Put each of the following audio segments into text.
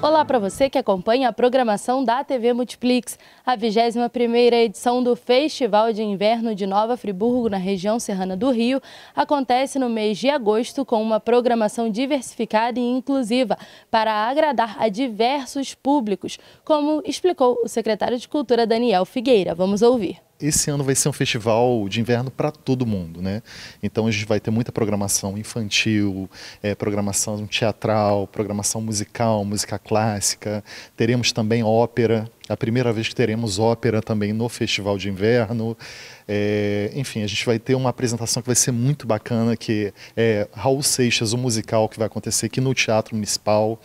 Olá para você que acompanha a programação da TV Multiplix. A 21ª edição do Festival de Inverno de Nova Friburgo, na região serrana do Rio, acontece no mês de agosto com uma programação diversificada e inclusiva para agradar a diversos públicos, como explicou o secretário de Cultura Daniel Figueira. Vamos ouvir esse ano vai ser um festival de inverno para todo mundo, né? Então a gente vai ter muita programação infantil, é, programação teatral, programação musical, música clássica. Teremos também ópera. A primeira vez que teremos ópera também no festival de inverno. É, enfim, a gente vai ter uma apresentação que vai ser muito bacana, que é Raul Seixas, o musical que vai acontecer aqui no Teatro Municipal.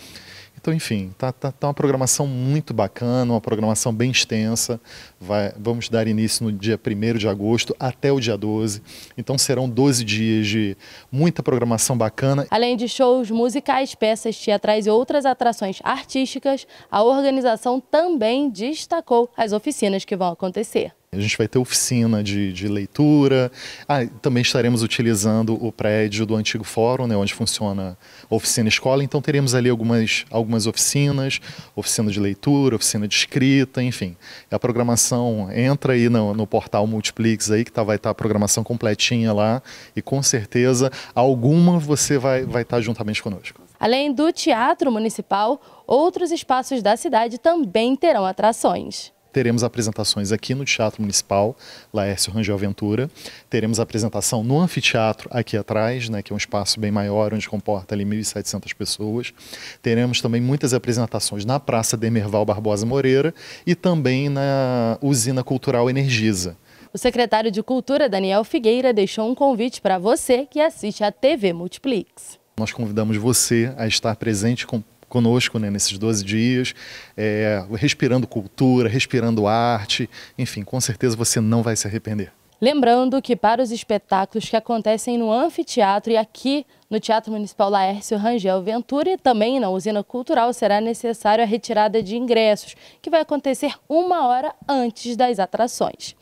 Então, enfim, tá, tá, tá, uma programação muito bacana, uma programação bem extensa. Vai, vamos dar início no dia 1 de agosto até o dia 12. Então serão 12 dias de muita programação bacana. Além de shows musicais, peças teatrais e outras atrações artísticas, a organização também destacou as oficinas que vão acontecer. A gente vai ter oficina de, de leitura. Ah, também estaremos utilizando o prédio do antigo fórum, né, onde funciona a oficina escola. Então teremos ali algumas, algumas oficinas, oficina de leitura, oficina de escrita, enfim. A programação entra aí no, no portal Multiplix aí, que tá, vai estar tá a programação completinha lá. E com certeza alguma você vai estar vai tá juntamente conosco. Além do Teatro Municipal, outros espaços da cidade também terão atrações teremos apresentações aqui no Teatro Municipal, Laércio Rangel Ventura. Teremos apresentação no anfiteatro aqui atrás, né, que é um espaço bem maior, onde comporta ali 1.700 pessoas. Teremos também muitas apresentações na Praça Demerval Barbosa Moreira e também na Usina Cultural Energisa. O secretário de Cultura, Daniel Figueira, deixou um convite para você que assiste a TV Multiplix. Nós convidamos você a estar presente com conosco né, nesses 12 dias, é, respirando cultura, respirando arte, enfim, com certeza você não vai se arrepender. Lembrando que para os espetáculos que acontecem no anfiteatro e aqui no Teatro Municipal Laércio Rangel Ventura e também na Usina Cultural será necessário a retirada de ingressos, que vai acontecer uma hora antes das atrações.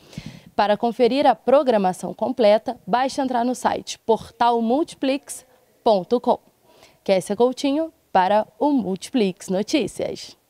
Para conferir a programação completa, basta entrar no site portalmultiplex.com. Kessia Coutinho para o Multiplix Notícias.